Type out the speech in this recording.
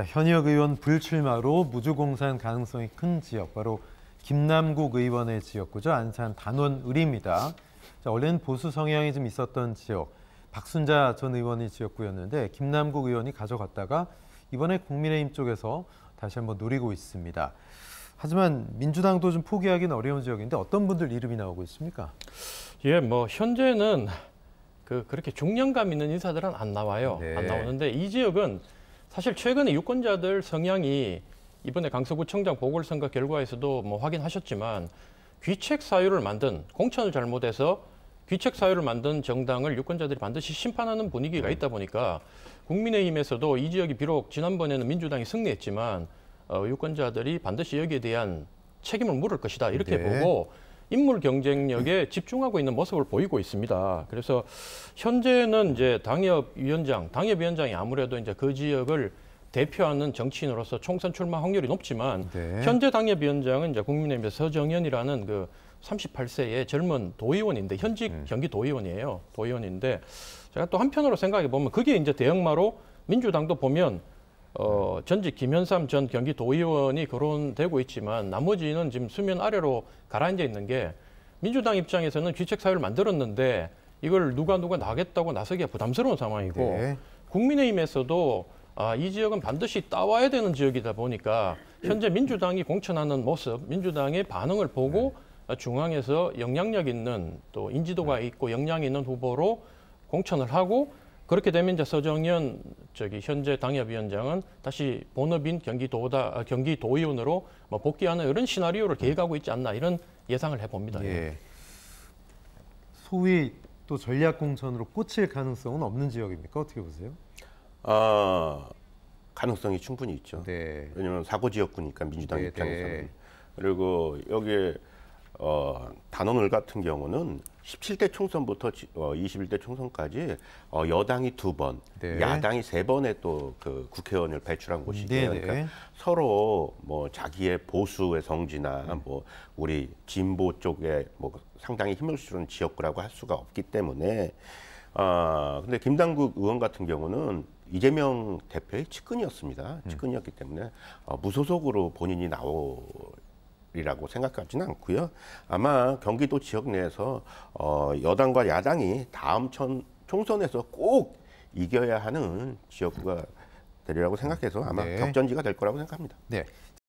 자, 현역 의원 불출마로 무주공산 가능성이 큰 지역 바로 김남국 의원의 지역구죠 안산 단원 을입니다. 자, 원래는 보수 성향이 좀 있었던 지역 박순자 전 의원이 지역구였는데 김남국 의원이 가져갔다가 이번에 국민의힘 쪽에서 다시 한번 노리고 있습니다. 하지만 민주당도 좀 포기하기는 어려운 지역인데 어떤 분들 이름이 나오고 있습니까? 예, 뭐 현재는 그 그렇게 중량감 있는 인사들은 안 나와요. 네. 안 나오는데 이 지역은 사실 최근에 유권자들 성향이 이번에 강서구청장 보궐선거 결과에서도 뭐 확인하셨지만 귀책 사유를 만든 공천을 잘못해서 귀책 사유를 만든 정당을 유권자들이 반드시 심판하는 분위기가 네. 있다 보니까 국민의힘에서도 이 지역이 비록 지난번에는 민주당이 승리했지만 어, 유권자들이 반드시 여기에 대한 책임을 물을 것이다 이렇게 네. 보고 인물 경쟁력에 음. 집중하고 있는 모습을 보이고 있습니다. 그래서 현재는 이제 당협위원장, 당협위원장이 아무래도 이제 그 지역을 대표하는 정치인으로서 총선 출마 확률이 높지만 네. 현재 당협위원장은 이제 국민의힘 서정현이라는 그 38세의 젊은 도의원인데 현직 네. 경기도의원이에요. 도의원인데 제가 또 한편으로 생각해 보면 그게 이제 대형마로 민주당도 보면 어, 전직 김현삼 전 경기도의원이 거론되고 있지만 나머지는 지금 수면 아래로 가라앉아 있는 게 민주당 입장에서는 귀책사유를 만들었는데 이걸 누가 누가 나겠다고 나서기가 부담스러운 상황이고 네. 국민의힘에서도 아, 이 지역은 반드시 따와야 되는 지역이다 보니까 현재 민주당이 공천하는 모습, 민주당의 반응을 보고 네. 중앙에서 영향력 있는 또 인지도가 네. 있고 영향이 있는 후보로 공천을 하고 그렇게 되면 이제 서정현 저기 현재 당협위원장은 다시 본업인 경기도다 아, 경기도의원으로 뭐 복귀하는 이런 시나리오를 계획하고 있지 않나 이런 예상을 해봅니다. 예. 예. 소위 또 전략 공천으로 꽂힐 가능성은 없는 지역입니까? 어떻게 보세요? 아 가능성이 충분히 있죠. 네. 왜냐하면 사고 지역구니까 민주당 네, 입장에서는 네. 그리고 여기에 어, 단원을 같은 경우는 17대 총선부터 지, 어, 21대 총선까지 어, 여당이 두 번, 네. 야당이 세번에또 그 국회의원을 배출한 곳이에요. 네, 네. 그러니까 서로 뭐 자기의 보수의 성지나 네. 뭐 우리 진보 쪽에 뭐 상당히 힘을 실은 지역구라고 할 수가 없기 때문에 아 어, 근데 김당국 의원 같은 경우는 이재명 대표의 측근이었습니다. 음. 측근이었기 때문에 어, 무소속으로 본인이 나오 이라고 생각하지는 않고요. 아마 경기도 지역 내에서 어, 여당과 야당이 다음 천, 총선에서 꼭 이겨야 하는 지역구가 되리라고 생각해서 아마 네. 격전지가 될 거라고 생각합니다. 네.